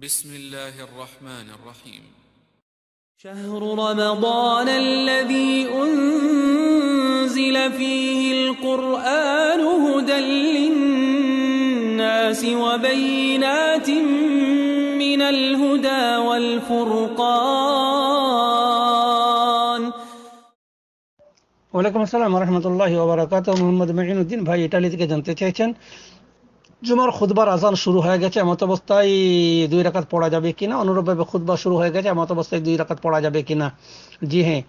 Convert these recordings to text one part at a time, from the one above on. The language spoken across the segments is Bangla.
بسم الله الرحمن الرحيم شهر رمضان الذي أنزل فيه القرآن هدى للناس وبينات من الهدى والفرقان السلام ورحمة الله وبركاته محمد معين الدين ভাই ইটালি থেকে জানতে চাইছেন জুমার খুদবার আজান শুরু হয়ে গেছে এমত অবস্থায় দুই রাকাত পড়া যাবে কিনা অনুরূপ ভাবে খুদবা শুরু হয়ে গেছে এমত অবস্থায় দুই রাকাত পড়া যাবে কিনা জি হ্যাঁ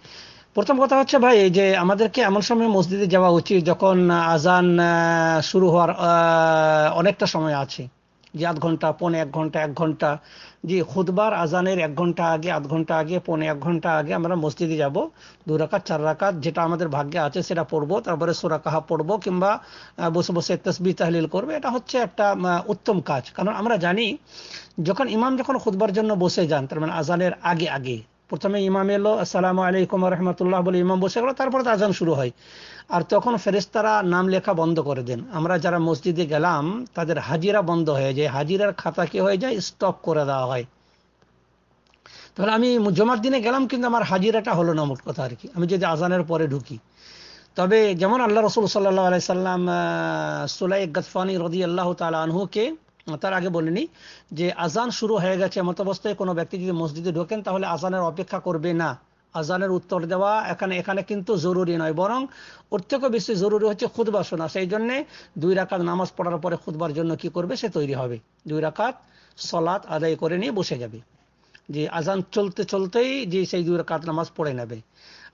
প্রথম কথা হচ্ছে ভাই যে আমাদেরকে এমন সময় মসজিদে যাওয়া উচিত যখন আজান শুরু হওয়ার অনেকটা সময় আছে যে আধ ঘন্টা পৌনে এক ঘন্টা এক ঘন্টা যে খুদবার আজানের এক ঘন্টা আগে আধ ঘন্টা আগে পৌনে এক ঘন্টা আগে আমরা মসজিদে যাব দু রাকাত চার রাকাত যেটা আমাদের ভাগ্যে আছে সেটা পড়বো তারপরে সোরা কাহা পড়বো কিংবা বসে বসে তসবি তাহলিল করবো এটা হচ্ছে একটা উত্তম কাজ কারণ আমরা জানি যখন ইমাম যখন খুদবার জন্য বসে যান তার মানে আজানের আগে আগে প্রথমে ইমাম এলো আসসালাম আলাইকুম রহমতুল্লাহ বলে ইমাম বসে গেলো তারপর আজান শুরু হয় আর তখন ফেরেস্তারা নাম লেখা বন্ধ করে দেন আমরা যারা মসজিদে গেলাম তাদের হাজিরা বন্ধ হয়ে যায় হাজিরার খাতা কি হয়ে যায় স্টপ করে দেওয়া হয় তাহলে আমি জমার দিনে গেলাম কিন্তু আমার হাজিরাটা হলো না মোট কথা আর কি আমি যদি আজানের পরে ঢুকি তবে যেমন আল্লাহ রসুল সাল্লাহ আলাইসাল্লাম সুলাই গদফানি রদি আল্লাহ তালা আনহুকে তার আগে বলে যে আজান শুরু হয়ে গেছে এমত অবস্থায় কোনো ব্যক্তি যদি মসজিদে ঢোকেন তাহলে আজানের অপেক্ষা করবে না আজানের উত্তর দেওয়া এখানে এখানে কিন্তু জরুরি নয় বরং ওর থেকেও বেশি জরুরি হচ্ছে খুদবা শোনা সেই জন্যে দুই রাকাত নামাজ পড়ার পরে খুদবার জন্য কি করবে সে তৈরি হবে দুই রাকাত সলাৎ আদায় করে নিয়ে বসে যাবে যে আজান চলতে চলতেই যে সেই দুই রাকাত নামাজ পড়ে নেবে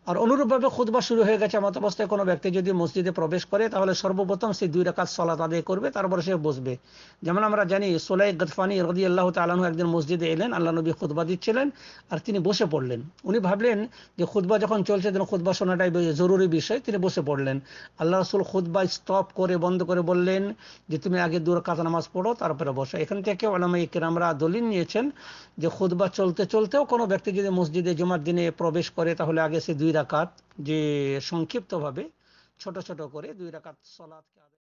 আর অনুরূপভাবে খুদবা শুরু হয়ে গেছে এমত অবস্থায় কোনো ব্যক্তি যদি মসজিদে প্রবেশ করে তাহলে সর্বপ্রথম সে দুই রাকাত সলাত আদায় করবে তারপরে সে বসবে যেমন আমরা জানি সোলাই গদফানি রদি আল্লাহ তালু একদিন মসজিদে এলেন আল্লাহ নবী খুদবা দিচ্ছিলেন আর তিনি বসে পড়লেন উনি ভাবলেন যে খুদবা যখন চলছে তখন খুদবা শোনাটাই জরুরি বিষয় তিনি বসে পড়লেন আল্লাহ রসুল খুদবা স্টপ করে বন্ধ করে বললেন যে তুমি আগে দু রাকাত নামাজ পড়ো তারপরে বসো এখান থেকে ওলামা ইকরামরা দলিল নিয়েছেন যে খুদবা চলতে চলতেও কোনো ব্যক্তি যদি মসজিদে জমার দিনে প্রবেশ করে তাহলে আগে সে দুই জাকাত যে সংক্ষিপ্তভাবে ছোট ছোট করে দুই রাকাত সলাৎকে